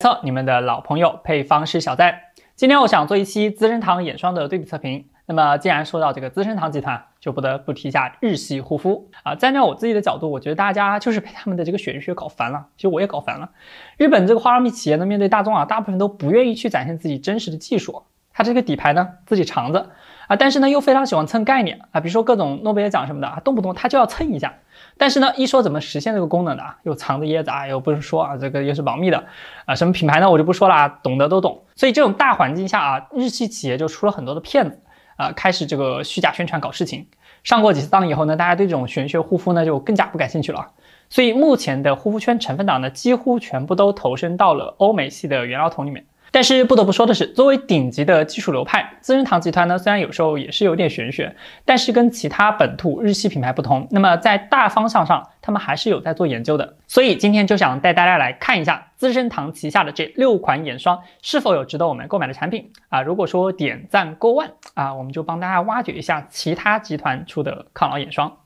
测你们的老朋友配方师小戴，今天我想做一期资生堂眼霜的对比测评。那么既然说到这个资生堂集团，就不得不提一下日系护肤啊。站在我自己的角度，我觉得大家就是被他们的这个玄学搞烦了，其实我也搞烦了。日本这个化妆品企业呢，面对大众啊，大部分都不愿意去展现自己真实的技术。他这个底牌呢自己藏着啊，但是呢又非常喜欢蹭概念啊，比如说各种诺贝尔奖什么的啊，动不动他就要蹭一下。但是呢一说怎么实现这个功能的啊，又藏着掖着啊，又不能说啊，这个又是保密的啊。什么品牌呢我就不说了啊，懂得都懂。所以这种大环境下啊，日系企业就出了很多的骗子啊，开始这个虚假宣传搞事情。上过几次当以后呢，大家对这种玄学护肤呢就更加不感兴趣了。所以目前的护肤圈成分党呢，几乎全部都投身到了欧美系的原料桶里面。但是不得不说的是，作为顶级的技术流派，资生堂集团呢，虽然有时候也是有点玄学，但是跟其他本土日系品牌不同，那么在大方向上，他们还是有在做研究的。所以今天就想带大家来看一下资生堂旗下的这六款眼霜是否有值得我们购买的产品啊。如果说点赞过万啊，我们就帮大家挖掘一下其他集团出的抗老眼霜。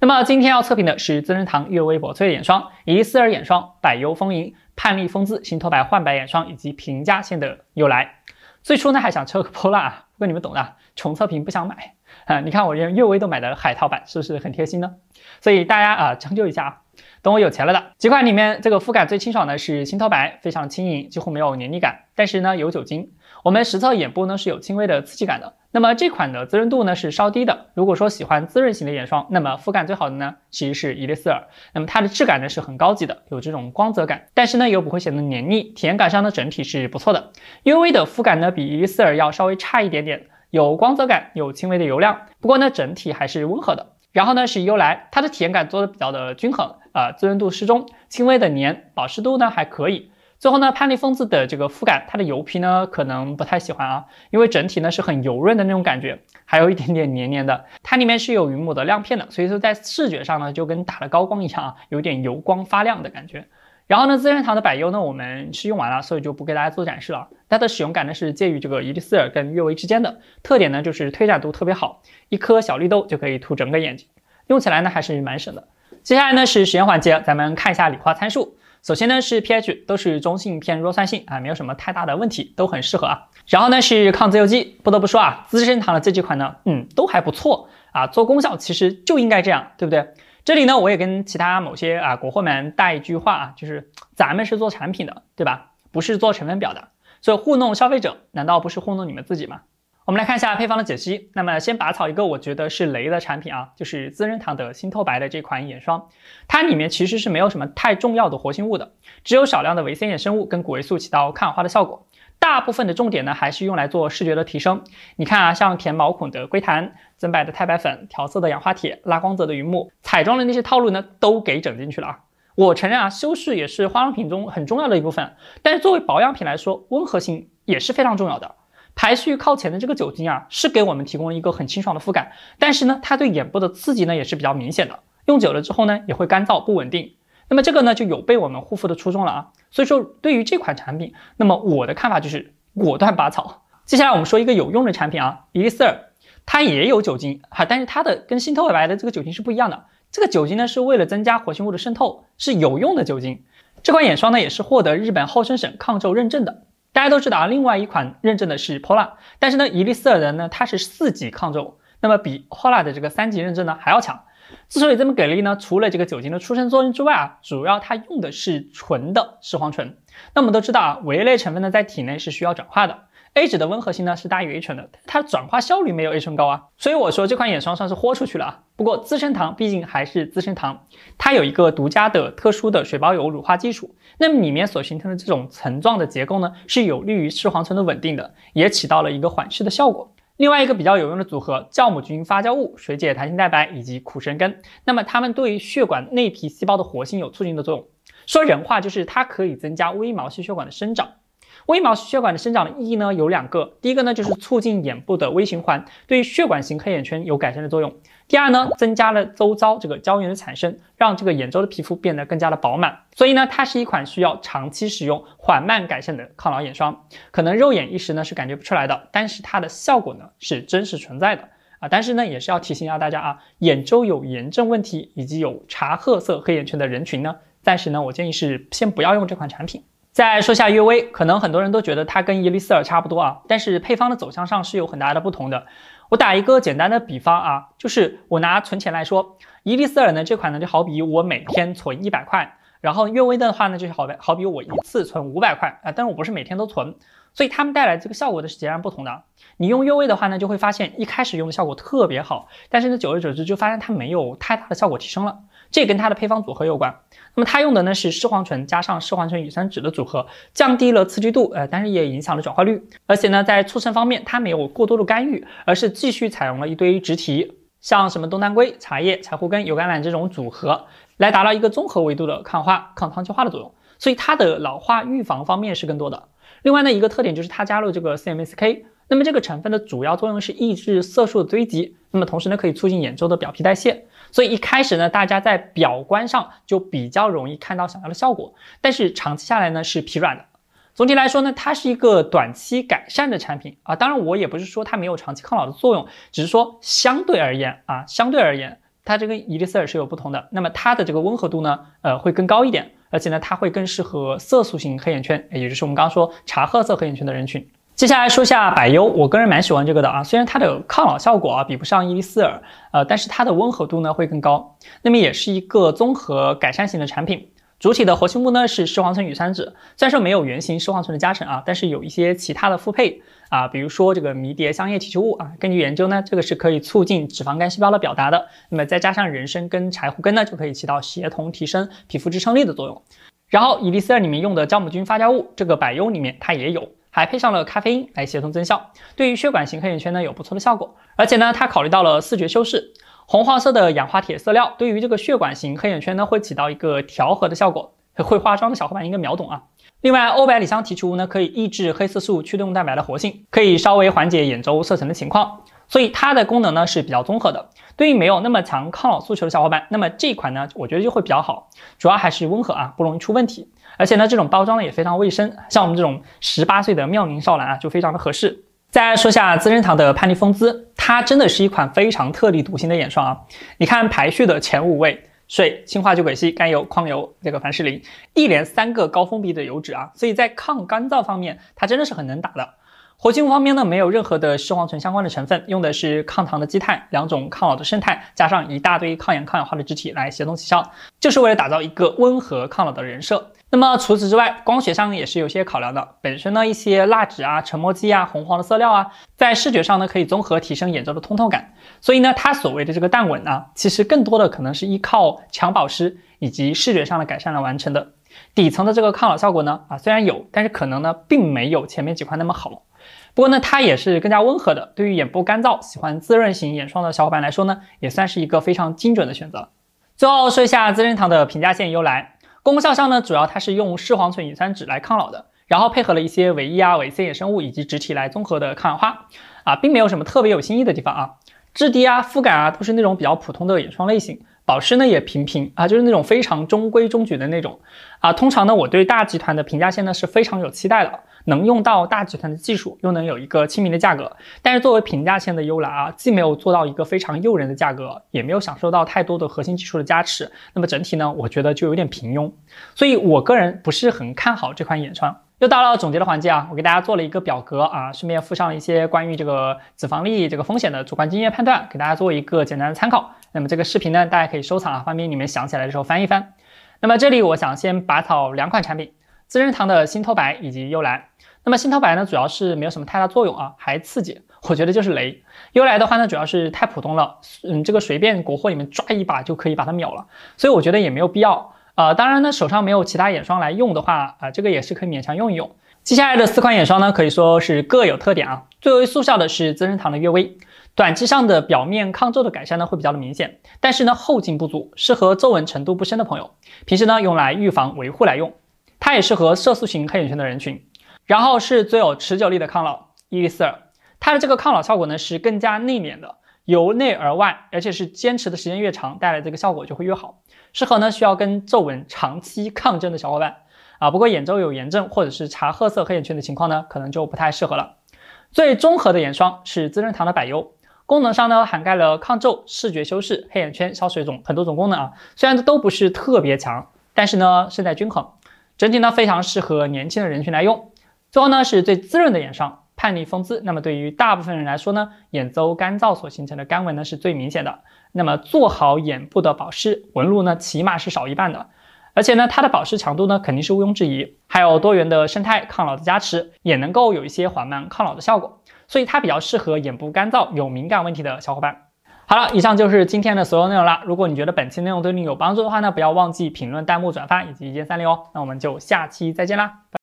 那么今天要测评的是资生堂悦薇薄萃眼霜、怡丝尔眼霜、百优丰盈。叛逆风姿、新透白、焕白眼霜以及平价线的由来。最初呢还想抽个波浪啊，不过你们懂的，穷测评不想买啊。你看我连悦薇都买的海淘版，是不是很贴心呢？所以大家啊将就一下啊，等我有钱了的。几款里面这个肤感最清爽的是新透白，非常轻盈，几乎没有黏腻感。但是呢有酒精，我们实测眼部呢是有轻微的刺激感的。那么这款的滋润度呢是稍低的，如果说喜欢滋润型的眼霜，那么肤感最好的呢其实是伊丽丝尔，那么它的质感呢是很高级的，有这种光泽感，但是呢又不会显得黏腻，体验感上呢整体是不错的。UV 的肤感呢比伊丽丝尔要稍微差一点点，有光泽感，有轻微的油量，不过呢整体还是温和的。然后呢是优莱，它的体验感做的比较的均衡，啊滋润度适中，轻微的黏，保湿度呢还可以。最后呢，潘丽丰子的这个肤感，它的油皮呢可能不太喜欢啊，因为整体呢是很油润的那种感觉，还有一点点黏黏的。它里面是有云母的亮片的，所以说在视觉上呢就跟打了高光一样啊，有点油光发亮的感觉。然后呢，资生堂的百优呢，我们是用完了，所以就不给大家做展示了。它的使用感呢是介于这个伊丽丝尔跟悦薇之间的，特点呢就是推展度特别好，一颗小绿豆就可以涂整个眼睛，用起来呢还是蛮省的。接下来呢是实验环节，咱们看一下理化参数。首先呢是 pH 都是中性偏弱酸性啊，没有什么太大的问题，都很适合啊。然后呢是抗自由基，不得不说啊，资生堂的这几款呢，嗯，都还不错啊。做功效其实就应该这样，对不对？这里呢我也跟其他某些啊国货们带一句话啊，就是咱们是做产品的，对吧？不是做成分表的，所以糊弄消费者，难道不是糊弄你们自己吗？我们来看一下配方的解析。那么先拔草一个，我觉得是雷的产品啊，就是资生堂的新透白的这款眼霜，它里面其实是没有什么太重要的活性物的，只有少量的维 C 衍生物跟谷维素起到抗氧化的效果。大部分的重点呢还是用来做视觉的提升。你看啊，像填毛孔的硅弹、增白的钛白粉、调色的氧化铁、拉光泽的云木、彩妆的那些套路呢都给整进去了啊。我承认啊，修饰也是化妆品中很重要的一部分，但是作为保养品来说，温和性也是非常重要的。排序靠前的这个酒精啊，是给我们提供一个很清爽的肤感，但是呢，它对眼部的刺激呢也是比较明显的，用久了之后呢也会干燥不稳定。那么这个呢就有被我们护肤的初衷了啊。所以说对于这款产品，那么我的看法就是果断拔草。接下来我们说一个有用的产品啊，碧丽丝尔，它也有酒精哈，但是它的跟新透白的这个酒精是不一样的。这个酒精呢是为了增加活性物的渗透，是有用的酒精。这款眼霜呢也是获得日本厚生省抗皱认证的。大家都知道啊，另外一款认证的是 p o l a 但是呢，伊丽丝尔呢，它是四级抗皱，那么比 p o l a 的这个三级认证呢还要强。之所以这么给力呢，除了这个酒精的出生作用之外啊，主要它用的是纯的视黄醇。那我们都知道啊，维 A 类成分呢，在体内是需要转化的。A 酯的温和性呢是大于 A 醇的，它转化效率没有 A 醇高啊，所以我说这款眼霜算是豁出去了啊。不过资生堂毕竟还是资生堂，它有一个独家的特殊的水包油乳化技术，那么里面所形成的这种层状的结构呢，是有利于视黄醇的稳定的，也起到了一个缓释的效果。另外一个比较有用的组合，酵母菌发酵物、水解弹性蛋白以及苦参根，那么它们对于血管内皮细胞的活性有促进的作用，说人话就是它可以增加微毛细血管的生长。微毛细血管的生长的意义呢有两个，第一个呢就是促进眼部的微循环，对于血管型黑眼圈有改善的作用。第二呢，增加了周遭这个胶原的产生，让这个眼周的皮肤变得更加的饱满。所以呢，它是一款需要长期使用、缓慢改善的抗老眼霜。可能肉眼一时呢是感觉不出来的，但是它的效果呢是真实存在的啊。但是呢，也是要提醒一下大家啊，眼周有炎症问题以及有茶褐色黑眼圈的人群呢，暂时呢我建议是先不要用这款产品。再说下悦薇，可能很多人都觉得它跟伊丽丝尔差不多啊，但是配方的走向上是有很大的不同的。我打一个简单的比方啊，就是我拿存钱来说，伊丽丝尔呢这款呢就好比我每天存一百块，然后悦薇的话呢就是好比好比我一次存五百块啊，但是我不是每天都存，所以他们带来这个效果的是截然不同的。你用悦薇的话呢，就会发现一开始用的效果特别好，但是呢，久而久之就发现它没有太大的效果提升了。这跟它的配方组合有关，那么它用的呢是视黄醇加上视黄醇乙酸酯的组合，降低了刺激度，呃，但是也影响了转化率。而且呢，在促生方面，它没有过多的干预，而是继续采用了一堆植提，像什么冬南硅、茶叶、柴胡根、油橄榄这种组合，来达到一个综合维度的抗化、抗糖基化的作用。所以它的老化预防方面是更多的。另外呢，一个特点就是它加入这个 C M S K，那么这个成分的主要作用是抑制色素的堆积，那么同时呢，可以促进眼周的表皮代谢。所以一开始呢，大家在表观上就比较容易看到想要的效果，但是长期下来呢是疲软的。总体来说呢，它是一个短期改善的产品啊。当然，我也不是说它没有长期抗老的作用，只是说相对而言啊，相对而言，它这跟伊丽丝尔是有不同的。那么它的这个温和度呢，呃，会更高一点，而且呢，它会更适合色素型黑眼圈，也就是我们刚刚说茶褐色黑眼圈的人群。接下来说一下百优，我个人蛮喜欢这个的啊，虽然它的抗老效果啊比不上伊丽丝尔，呃，但是它的温和度呢会更高，那么也是一个综合改善型的产品。主体的活性物呢是视黄醇乙酸酯，虽然说没有原型视黄醇的加成啊，但是有一些其他的复配啊，比如说这个迷迭香叶提取物啊，根据研究呢，这个是可以促进脂肪肝细胞的表达的。那么再加上人参跟柴胡根呢，就可以起到协同提升皮肤支撑力的作用。然后伊丽丝尔里面用的酵母菌发酵物，这个百优里面它也有。还配上了咖啡因来协同增效，对于血管型黑眼圈呢有不错的效果。而且呢，它考虑到了视觉修饰，红黄色的氧化铁色料对于这个血管型黑眼圈呢会起到一个调和的效果。会化妆的小伙伴应该秒懂啊。另外，欧百里香提取物呢可以抑制黑色素驱动蛋白的活性，可以稍微缓解眼周色沉的情况。所以它的功能呢是比较综合的。对于没有那么强抗老诉求的小伙伴，那么这款呢我觉得就会比较好，主要还是温和啊，不容易出问题。而且呢，这种包装呢也非常卫生，像我们这种十八岁的妙龄少男啊，就非常的合适。再说下资生堂的潘逆风姿，它真的是一款非常特立独行的眼霜啊。你看排序的前五位，水、氢化聚癸烯甘油、矿油、这个凡士林，一连三个高封闭的油脂啊，所以在抗干燥方面，它真的是很能打的。活性物方面呢，没有任何的视黄醇相关的成分，用的是抗糖的基肽，两种抗老的生态，加上一大堆抗炎抗氧化的主体来协同起效，就是为了打造一个温和抗老的人设。那么除此之外，光学上也是有些考量的。本身呢一些蜡质啊、成膜剂啊、红黄的色料啊，在视觉上呢可以综合提升眼周的通透感。所以呢它所谓的这个淡纹呢，其实更多的可能是依靠强保湿以及视觉上的改善来完成的。底层的这个抗老效果呢，啊虽然有，但是可能呢并没有前面几款那么好。不过呢它也是更加温和的，对于眼部干燥、喜欢滋润型眼霜的小伙伴来说呢，也算是一个非常精准的选择。最后说一下资生堂的平价线由来。功效上呢，主要它是用视黄醇乙酸酯来抗老的，然后配合了一些维 E 啊、维 C 衍生物以及植体来综合的抗氧化，啊，并没有什么特别有新意的地方啊。质地啊、肤感啊都是那种比较普通的眼霜类型，保湿呢也平平啊，就是那种非常中规中矩的那种。啊，通常呢，我对大集团的评价线呢是非常有期待的。能用到大集团的技术，又能有一个亲民的价格，但是作为平价线的优蓝啊，既没有做到一个非常诱人的价格，也没有享受到太多的核心技术的加持，那么整体呢，我觉得就有点平庸，所以我个人不是很看好这款眼霜。又到了总结的环节啊，我给大家做了一个表格啊，顺便附上一些关于这个脂肪粒这个风险的主观经验判断，给大家做一个简单的参考。那么这个视频呢，大家可以收藏啊，方便你们想起来的时候翻一翻。那么这里我想先拔草两款产品。资生堂的心透白以及幽兰，那么心透白呢，主要是没有什么太大作用啊，还刺激，我觉得就是雷。幽兰的话呢，主要是太普通了，嗯，这个随便国货里面抓一把就可以把它秒了，所以我觉得也没有必要。呃，当然呢，手上没有其他眼霜来用的话，啊，这个也是可以勉强用一用。接下来的四款眼霜呢，可以说是各有特点啊。最为速效的是资生堂的悦薇，短期上的表面抗皱的改善呢会比较的明显，但是呢后劲不足，适合皱纹程度不深的朋友，平时呢用来预防维护来用。它也适合色素型黑眼圈的人群，然后是最有持久力的抗老伊丽丝尔，它的这个抗老效果呢是更加内敛的，由内而外，而且是坚持的时间越长，带来这个效果就会越好，适合呢需要跟皱纹长期抗争的小伙伴啊。不过眼周有炎症或者是茶褐色黑眼圈的情况呢，可能就不太适合了。最综合的眼霜是资生堂的百优，功能上呢涵盖了抗皱、视觉修饰、黑眼圈、消水肿很多种功能啊，虽然都不是特别强，但是呢胜在均衡。整体呢，非常适合年轻的人群来用。最后呢，是最滋润的眼霜，叛逆风姿。那么对于大部分人来说呢，眼周干燥所形成的干纹呢是最明显的。那么做好眼部的保湿，纹路呢起码是少一半的。而且呢，它的保湿强度呢肯定是毋庸置疑。还有多元的生态抗老的加持，也能够有一些缓慢抗老的效果。所以它比较适合眼部干燥有敏感问题的小伙伴。好了，以上就是今天的所有内容了。如果你觉得本期内容对你有帮助的话呢，不要忘记评论、弹幕、转发以及一键三连哦。那我们就下期再见啦！